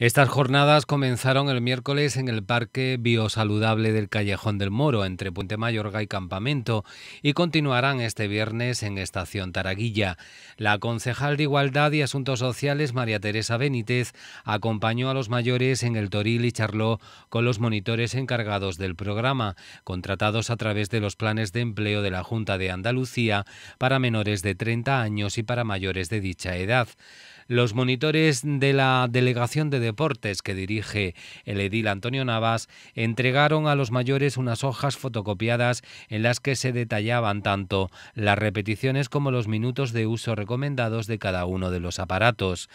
Estas jornadas comenzaron el miércoles en el Parque Biosaludable del Callejón del Moro, entre Puente Mayorga y Campamento, y continuarán este viernes en Estación Taraguilla. La concejal de Igualdad y Asuntos Sociales, María Teresa Benítez, acompañó a los mayores en el Toril y charló con los monitores encargados del programa, contratados a través de los planes de empleo de la Junta de Andalucía para menores de 30 años y para mayores de dicha edad los monitores de la Delegación de Deportes que dirige el edil Antonio Navas entregaron a los mayores unas hojas fotocopiadas en las que se detallaban tanto las repeticiones como los minutos de uso recomendados de cada uno de los aparatos.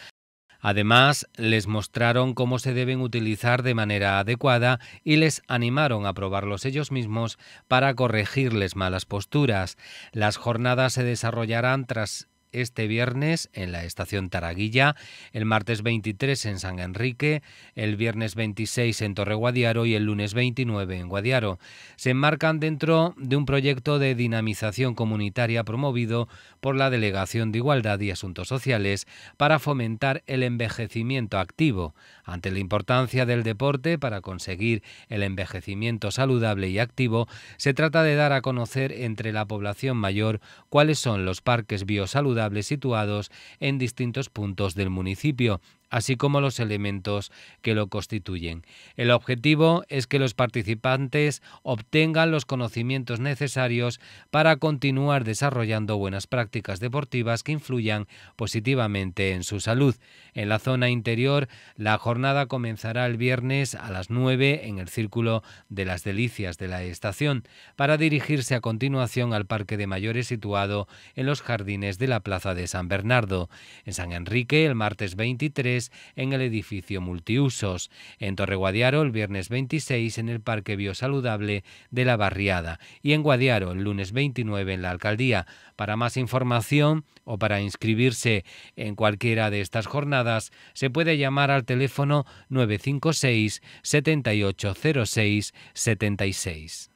Además, les mostraron cómo se deben utilizar de manera adecuada y les animaron a probarlos ellos mismos para corregirles malas posturas. Las jornadas se desarrollarán tras este viernes en la estación Taraguilla, el martes 23 en San Enrique, el viernes 26 en Torre Guadiaro y el lunes 29 en Guadiaro. Se enmarcan dentro de un proyecto de dinamización comunitaria promovido por la Delegación de Igualdad y Asuntos Sociales para fomentar el envejecimiento activo. Ante la importancia del deporte para conseguir el envejecimiento saludable y activo, se trata de dar a conocer entre la población mayor cuáles son los parques biosaludables situados en distintos puntos del municipio así como los elementos que lo constituyen. El objetivo es que los participantes obtengan los conocimientos necesarios para continuar desarrollando buenas prácticas deportivas que influyan positivamente en su salud. En la zona interior, la jornada comenzará el viernes a las 9 en el Círculo de las Delicias de la estación, para dirigirse a continuación al Parque de Mayores situado en los jardines de la Plaza de San Bernardo. En San Enrique, el martes 23, en el edificio multiusos. En Guadiaro el viernes 26 en el Parque Biosaludable de la Barriada y en Guadiaro, el lunes 29 en la Alcaldía. Para más información o para inscribirse en cualquiera de estas jornadas, se puede llamar al teléfono 956 7806 76.